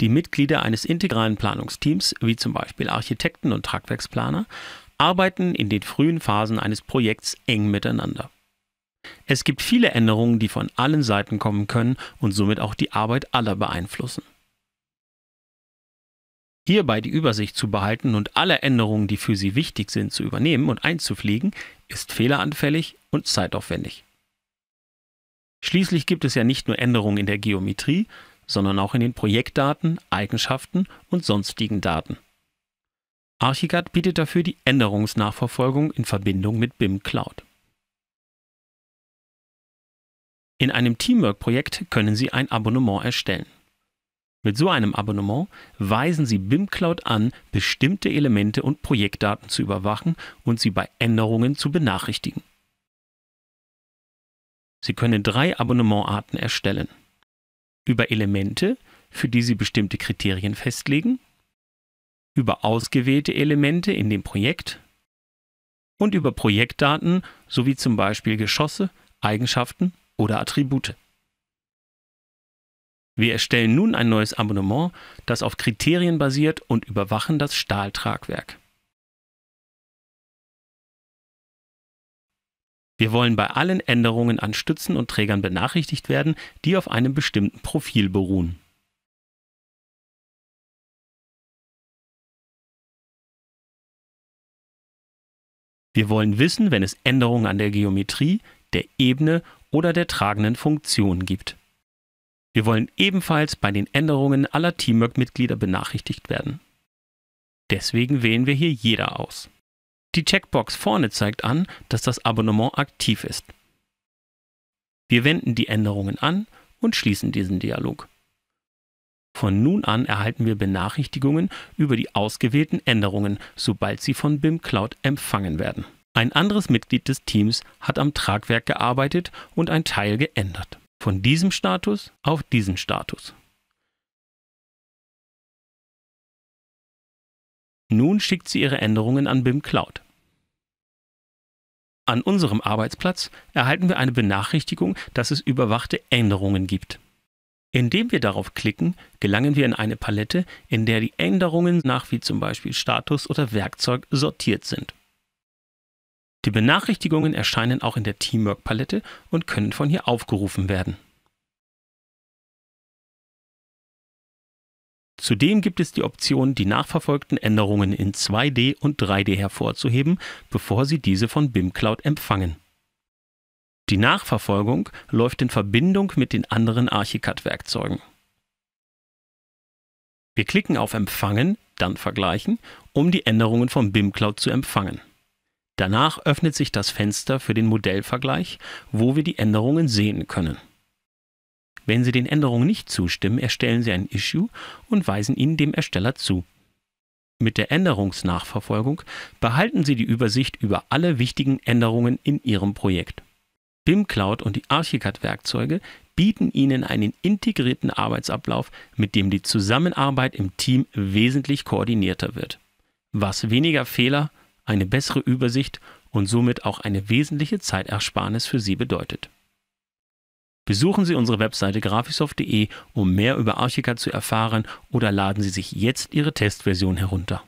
die Mitglieder eines integralen Planungsteams, wie zum Beispiel Architekten und Tragwerksplaner, arbeiten in den frühen Phasen eines Projekts eng miteinander. Es gibt viele Änderungen, die von allen Seiten kommen können und somit auch die Arbeit aller beeinflussen. Hierbei die Übersicht zu behalten und alle Änderungen, die für Sie wichtig sind, zu übernehmen und einzufliegen, ist fehleranfällig und zeitaufwendig. Schließlich gibt es ja nicht nur Änderungen in der Geometrie, sondern auch in den Projektdaten, Eigenschaften und sonstigen Daten. Archicad bietet dafür die Änderungsnachverfolgung in Verbindung mit BIM Cloud. In einem Teamwork-Projekt können Sie ein Abonnement erstellen. Mit so einem Abonnement weisen Sie BIM Cloud an, bestimmte Elemente und Projektdaten zu überwachen und sie bei Änderungen zu benachrichtigen. Sie können drei Abonnementarten erstellen über Elemente, für die Sie bestimmte Kriterien festlegen, über ausgewählte Elemente in dem Projekt und über Projektdaten sowie zum Beispiel Geschosse, Eigenschaften oder Attribute. Wir erstellen nun ein neues Abonnement, das auf Kriterien basiert und überwachen das Stahltragwerk. Wir wollen bei allen Änderungen an Stützen und Trägern benachrichtigt werden, die auf einem bestimmten Profil beruhen. Wir wollen wissen, wenn es Änderungen an der Geometrie, der Ebene oder der tragenden Funktion gibt. Wir wollen ebenfalls bei den Änderungen aller Teamwork-Mitglieder benachrichtigt werden. Deswegen wählen wir hier jeder aus. Die Checkbox vorne zeigt an, dass das Abonnement aktiv ist. Wir wenden die Änderungen an und schließen diesen Dialog. Von nun an erhalten wir Benachrichtigungen über die ausgewählten Änderungen, sobald sie von BIM Cloud empfangen werden. Ein anderes Mitglied des Teams hat am Tragwerk gearbeitet und ein Teil geändert. Von diesem Status auf diesen Status. Nun schickt sie ihre Änderungen an BIM Cloud. An unserem Arbeitsplatz erhalten wir eine Benachrichtigung, dass es überwachte Änderungen gibt. Indem wir darauf klicken, gelangen wir in eine Palette, in der die Änderungen nach wie zum Beispiel Status oder Werkzeug sortiert sind. Die Benachrichtigungen erscheinen auch in der Teamwork-Palette und können von hier aufgerufen werden. Zudem gibt es die Option, die nachverfolgten Änderungen in 2D und 3D hervorzuheben, bevor Sie diese von BIM Cloud empfangen. Die Nachverfolgung läuft in Verbindung mit den anderen Archicad-Werkzeugen. Wir klicken auf Empfangen, dann Vergleichen, um die Änderungen von BIM Cloud zu empfangen. Danach öffnet sich das Fenster für den Modellvergleich, wo wir die Änderungen sehen können. Wenn Sie den Änderungen nicht zustimmen, erstellen Sie ein Issue und weisen ihn dem Ersteller zu. Mit der Änderungsnachverfolgung behalten Sie die Übersicht über alle wichtigen Änderungen in Ihrem Projekt. BIM Cloud und die Archicad-Werkzeuge bieten Ihnen einen integrierten Arbeitsablauf, mit dem die Zusammenarbeit im Team wesentlich koordinierter wird. Was weniger Fehler, eine bessere Übersicht und somit auch eine wesentliche Zeitersparnis für Sie bedeutet. Besuchen Sie unsere Webseite graphisoft.de, um mehr über Archicad zu erfahren oder laden Sie sich jetzt Ihre Testversion herunter.